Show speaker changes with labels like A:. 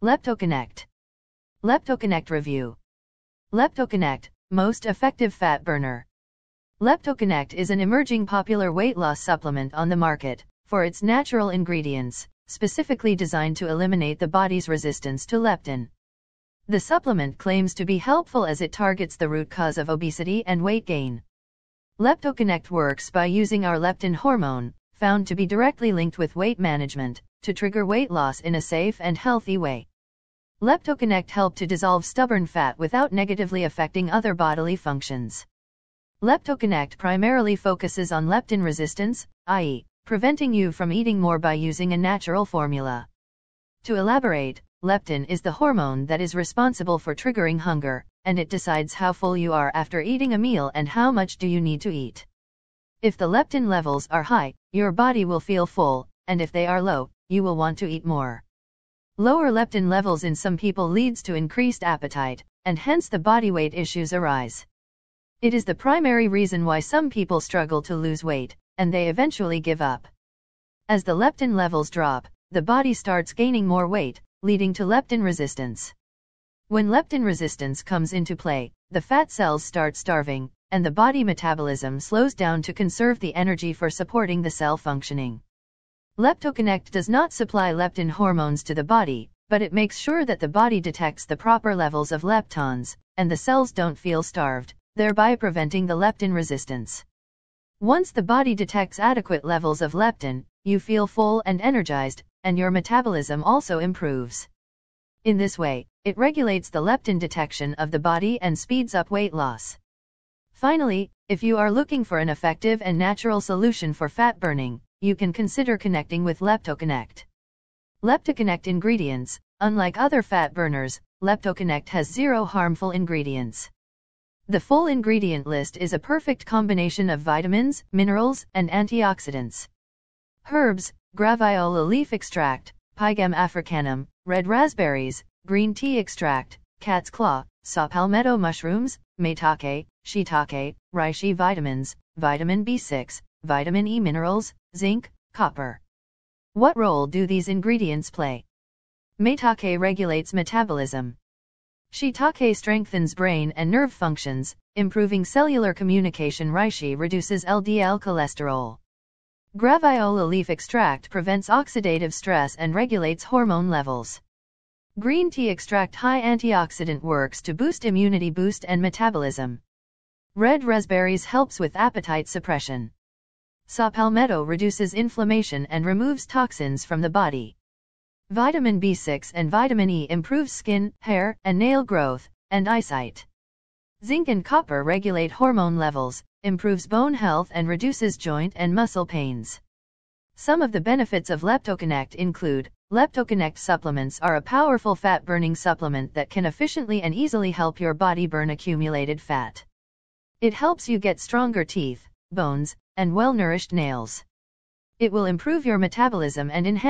A: LeptoConnect. LeptoConnect Review. LeptoConnect, most effective fat burner. LeptoConnect is an emerging popular weight loss supplement on the market for its natural ingredients, specifically designed to eliminate the body's resistance to leptin. The supplement claims to be helpful as it targets the root cause of obesity and weight gain. LeptoConnect works by using our leptin hormone, found to be directly linked with weight management, to trigger weight loss in a safe and healthy way. LeptoConnect help to dissolve stubborn fat without negatively affecting other bodily functions. LeptoConnect primarily focuses on leptin resistance, i.e., preventing you from eating more by using a natural formula. To elaborate, leptin is the hormone that is responsible for triggering hunger, and it decides how full you are after eating a meal and how much do you need to eat. If the leptin levels are high, your body will feel full, and if they are low, you will want to eat more. Lower leptin levels in some people leads to increased appetite, and hence the body weight issues arise. It is the primary reason why some people struggle to lose weight, and they eventually give up. As the leptin levels drop, the body starts gaining more weight, leading to leptin resistance. When leptin resistance comes into play, the fat cells start starving, and the body metabolism slows down to conserve the energy for supporting the cell functioning. LeptoConnect does not supply leptin hormones to the body, but it makes sure that the body detects the proper levels of leptons, and the cells don't feel starved, thereby preventing the leptin resistance. Once the body detects adequate levels of leptin, you feel full and energized, and your metabolism also improves. In this way, it regulates the leptin detection of the body and speeds up weight loss. Finally, if you are looking for an effective and natural solution for fat burning, you can consider connecting with LeptoConnect. LeptoConnect ingredients, unlike other fat burners, LeptoConnect has zero harmful ingredients. The full ingredient list is a perfect combination of vitamins, minerals, and antioxidants. Herbs, graviola leaf extract, Pygam africanum, red raspberries, green tea extract, cat's claw, saw palmetto mushrooms, maitake, shiitake, reishi vitamins, vitamin B6, vitamin E minerals, zinc, copper. What role do these ingredients play? Maitake regulates metabolism. Shiitake strengthens brain and nerve functions, improving cellular communication. Reishi reduces LDL cholesterol. Graviola leaf extract prevents oxidative stress and regulates hormone levels. Green tea extract high antioxidant works to boost immunity boost and metabolism. Red raspberries helps with appetite suppression saw palmetto reduces inflammation and removes toxins from the body. Vitamin B6 and vitamin E improves skin, hair, and nail growth, and eyesight. Zinc and copper regulate hormone levels, improves bone health and reduces joint and muscle pains. Some of the benefits of LeptoConnect include LeptoConnect supplements are a powerful fat burning supplement that can efficiently and easily help your body burn accumulated fat. It helps you get stronger teeth, bones, and well-nourished nails. It will improve your metabolism and enhance